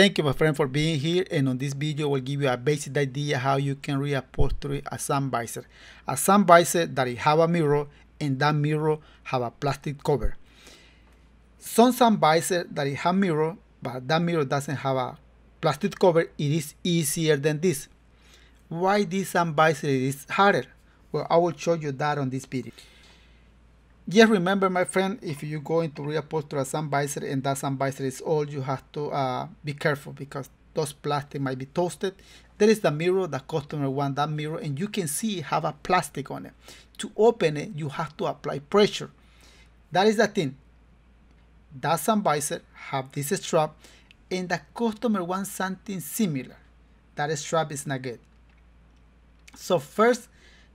Thank you my friend for being here and on this video we'll give you a basic idea how you can reupholster a sun visor. A sun visor that have a mirror and that mirror have a plastic cover. Some sun visor that it have mirror but that mirror doesn't have a plastic cover it is easier than this. Why this sun visor is harder? Well I will show you that on this video. Just remember, my friend, if you go into reupholster a sun and that sun is old, you have to uh, be careful because those plastic might be toasted. There is the mirror, the customer want that mirror, and you can see have a plastic on it. To open it, you have to apply pressure. That is the thing. That sun have this strap, and the customer wants something similar. That strap is not good. So first,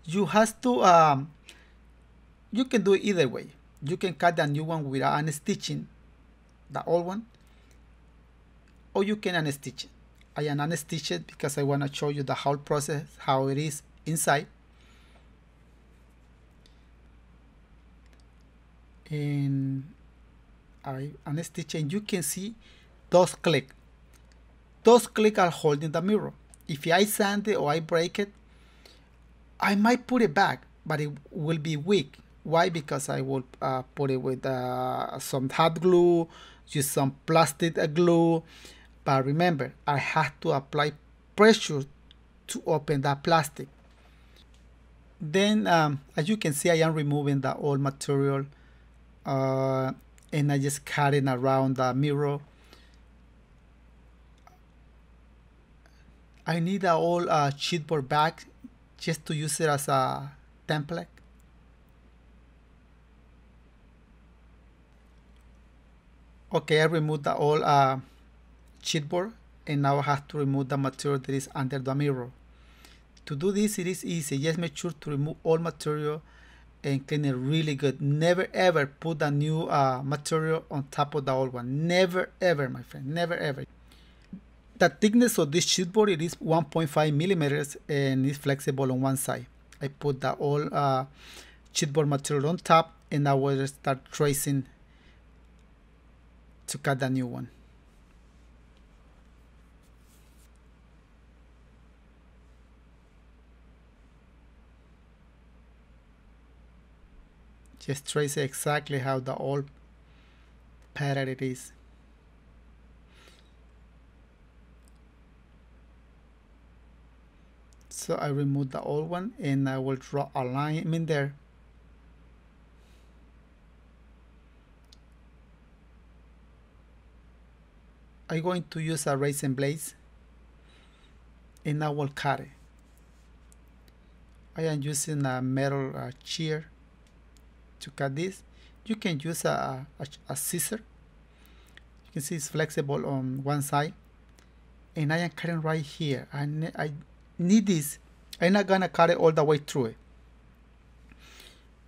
you have to um, you can do it either way. You can cut the new one without unstitching the old one, or you can unstitch it. I am unstitched because I want to show you the whole process, how it is inside. And I unstitch and you can see those click. Those click are holding the mirror. If I sand it or I break it, I might put it back, but it will be weak why? Because I will uh, put it with uh, some hot glue, use some plastic glue. But remember, I have to apply pressure to open that plastic. Then, um, as you can see, I am removing the old material uh, and I just cutting around the mirror. I need a old uh, board bag just to use it as a template. Okay, I removed the old uh, cheat board and now I have to remove the material that is under the mirror. To do this, it is easy. Just make sure to remove all material and clean it really good. Never ever put the new uh, material on top of the old one. Never ever, my friend. Never ever. The thickness of this board it is 1.5 millimeters and it's flexible on one side. I put the old uh, board material on top and I will start tracing to cut a new one. Just trace exactly how the old pattern it is. So I remove the old one and I will draw a line in there I'm going to use a razor blade and I will cut it. I am using a metal uh, shear to cut this. You can use a, a, a scissor. You can see it's flexible on one side. And I am cutting right here. I, ne I need this. I'm not gonna cut it all the way through it.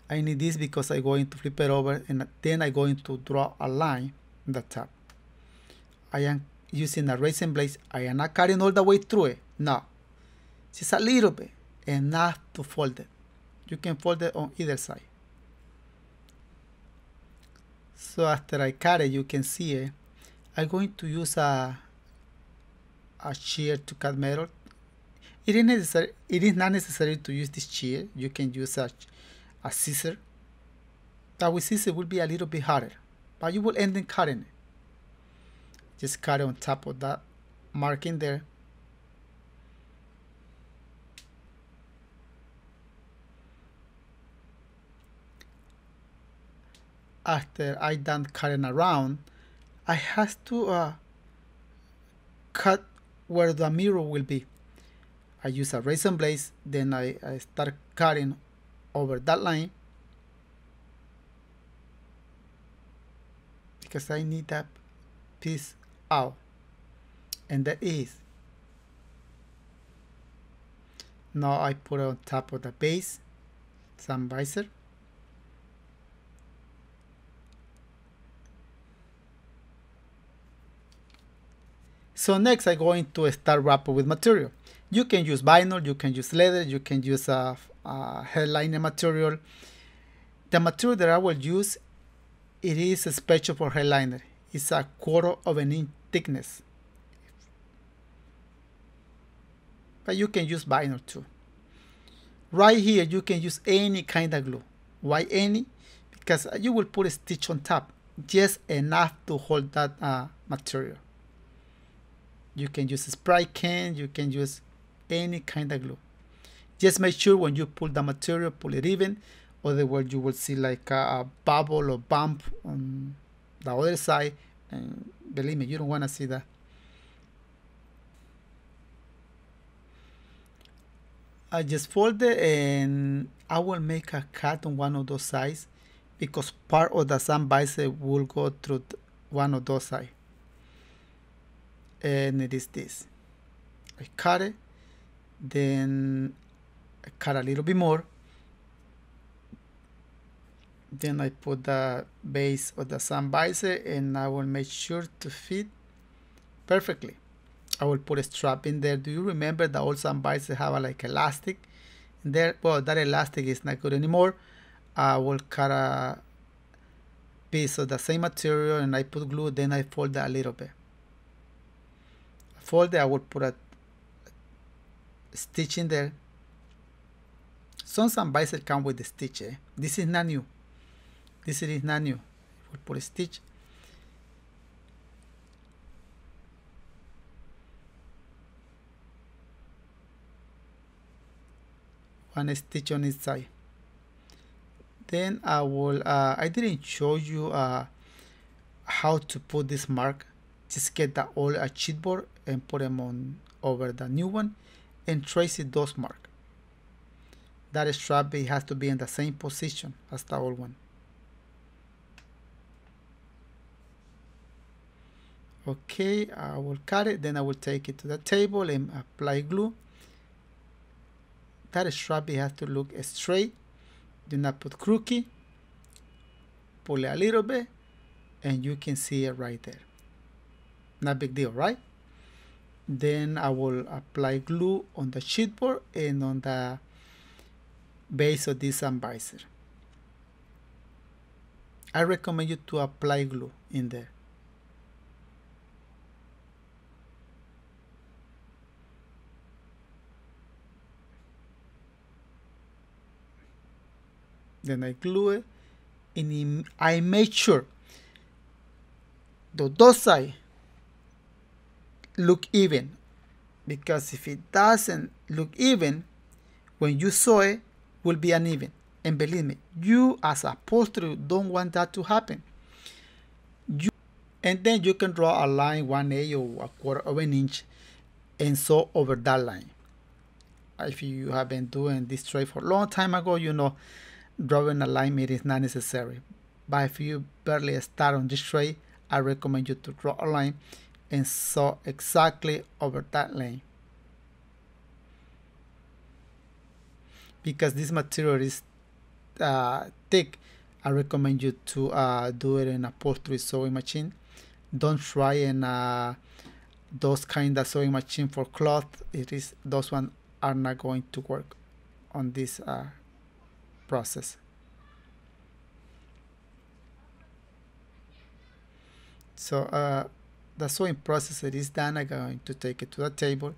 I need this because I'm going to flip it over and then I'm going to draw a line on the top. I am using a racing blade. I am not cutting all the way through it. No. Just a little bit. Enough to fold it. You can fold it on either side. So after I cut it, you can see it. I'm going to use a, a shear to cut metal. It is, necessary, it is not necessary to use this shear. You can use a, a scissor. That with scissor will be a little bit harder. But you will end up cutting it just cut it on top of that marking there after I done cutting around I have to uh, cut where the mirror will be I use a razor blade then I, I start cutting over that line because I need that piece out and that is now I put on top of the base some visor So next I'm going to start wrapping with material. You can use vinyl, you can use leather, you can use a, a headliner material. The material that I will use, it is special for headliner. It's a quarter of an inch thickness. But you can use vinyl too. Right here, you can use any kind of glue. Why any? Because you will put a stitch on top, just enough to hold that uh, material. You can use a spray can, you can use any kind of glue. Just make sure when you pull the material, pull it even, otherwise you will see like a, a bubble or bump on the other side and believe me, you don't want to see that. I just fold it and I will make a cut on one of those sides because part of the sun bicep will go through one of those sides. And it is this. I cut it, then I cut a little bit more then I put the base of the sun visor and I will make sure to fit perfectly. I will put a strap in there. Do you remember the old sun visor have a, like elastic in there? Well, that elastic is not good anymore. I will cut a piece of the same material and I put glue, then I fold that a little bit. I fold it, I will put a stitch in there. Some sun visor come with the stitch. Eh? This is not new. This is not new for Stitch. One stitch on each side. Then I will. Uh, I didn't show you uh, how to put this mark. Just get the old uh, cheat board and put them on over the new one, and trace it those mark. That strap it has to be in the same position as the old one. okay I will cut it then I will take it to the table and apply glue that strap you has to look straight do not put crooked. pull it a little bit and you can see it right there not big deal right then I will apply glue on the sheetboard and on the base of this visor. I recommend you to apply glue in there Then I glue it and I make sure the dos side look even because if it doesn't look even when you sew it will be uneven and believe me you as a poster don't want that to happen you and then you can draw a line one a or a quarter of an inch and sew over that line if you have been doing this trade for a long time ago you know Drawing a line it is not necessary, but if you barely start on this tray I recommend you to draw a line and sew exactly over that line. Because this material is uh, thick, I recommend you to uh, do it in a post-3 sewing machine. Don't try and uh, those kind of sewing machine for cloth. It is those one are not going to work on this uh, process. So uh, the sewing process that is done, I'm going to take it to the table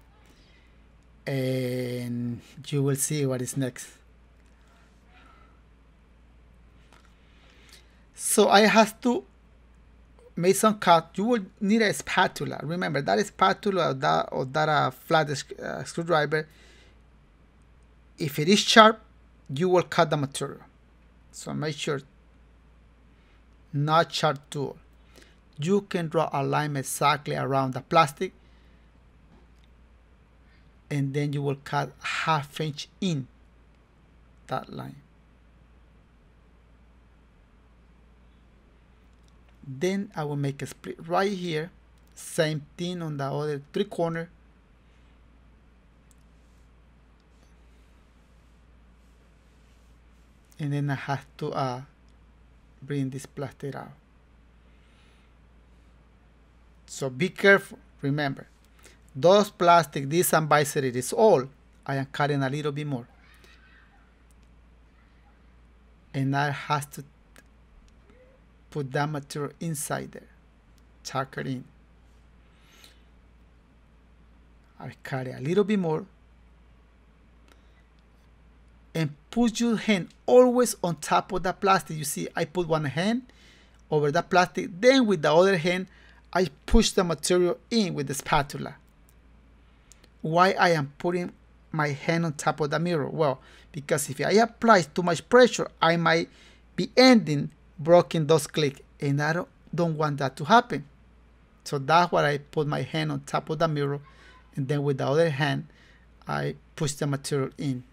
and you will see what is next. So I have to make some cut. You will need a spatula. Remember that spatula or that, or that uh, flat uh, screwdriver, if it is sharp, you will cut the material. So make sure not sharp tool. You can draw a line exactly around the plastic and then you will cut half inch in that line. Then I will make a split right here. Same thing on the other three corner and then I have to uh, bring this plastic out. So be careful, remember, those plastic, this ambisor, it is all. I am cutting a little bit more. And I have to put that material inside there, Chuck it in. I cut it a little bit more put your hand always on top of the plastic. You see, I put one hand over the plastic. Then with the other hand, I push the material in with the spatula. Why I am putting my hand on top of the mirror? Well, because if I apply too much pressure, I might be ending broken those click and I don't, don't want that to happen. So that's why I put my hand on top of the mirror and then with the other hand, I push the material in.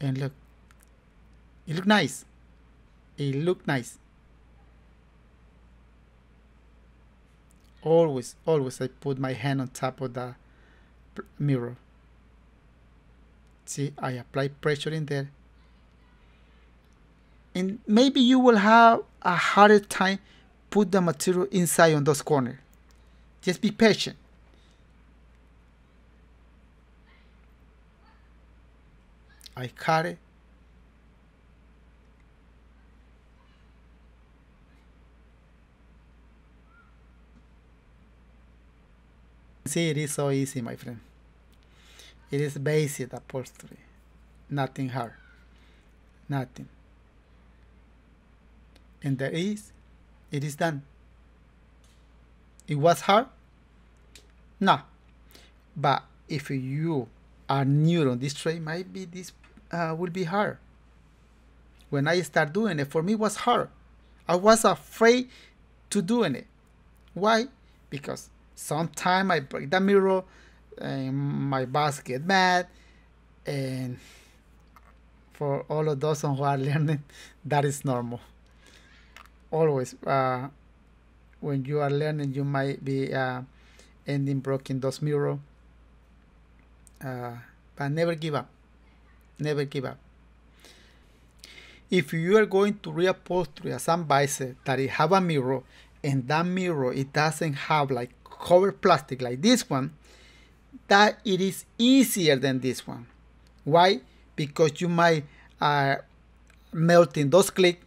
and look it look nice it look nice always always I put my hand on top of the mirror see I apply pressure in there and maybe you will have a harder time put the material inside on those corners just be patient I cut it. See, it is so easy, my friend. It is basic upholstery. Nothing hard. Nothing. And there is, it is done. It was hard? No. But if you are new on this trade, maybe this uh, will be hard. When I start doing it, for me it was hard. I was afraid to doing it. Why? Because sometimes I break the mirror and my boss get mad and for all of those who are learning, that is normal. Always, uh, when you are learning, you might be uh, ending breaking those mirror, uh, but never give up never give up. If you are going to reupholster a sunvisor that it have a mirror and that mirror it doesn't have like covered plastic like this one, that it is easier than this one. Why? Because you might uh, melt in those click,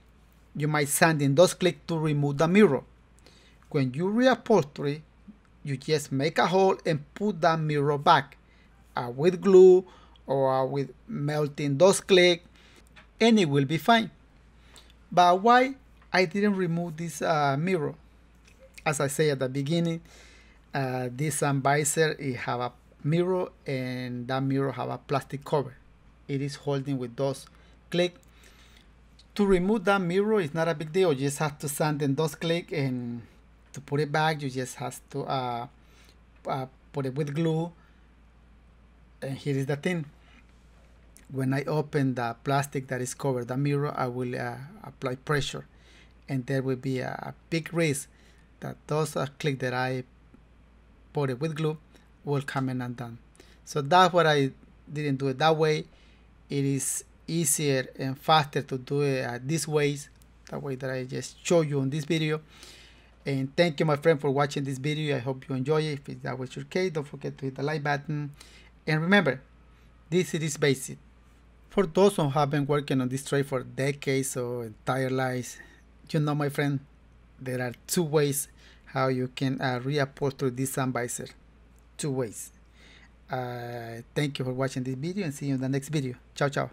you might sand in those click to remove the mirror. When you reupholster you just make a hole and put that mirror back uh, with glue or uh, with melting those click, and it will be fine. But why I didn't remove this uh, mirror? As I say at the beginning, uh, this sun visor it have a mirror and that mirror have a plastic cover. It is holding with those click. To remove that mirror is not a big deal. You just have to sand and those click and to put it back you just have to uh, uh, put it with glue and here is the thing when I open the plastic that is covered the mirror I will uh, apply pressure and there will be a, a big risk that those uh, click that I put it with glue will come in undone so that's what I didn't do it that way it is easier and faster to do it uh, this ways the way that I just show you in this video and thank you my friend for watching this video I hope you enjoy it if that was your case don't forget to hit the like button and remember this is basic for those who have been working on this trade for decades or entire lives, you know, my friend, there are two ways how you can uh, reupholster this advisor. Two ways. Uh, thank you for watching this video and see you in the next video. Ciao, ciao.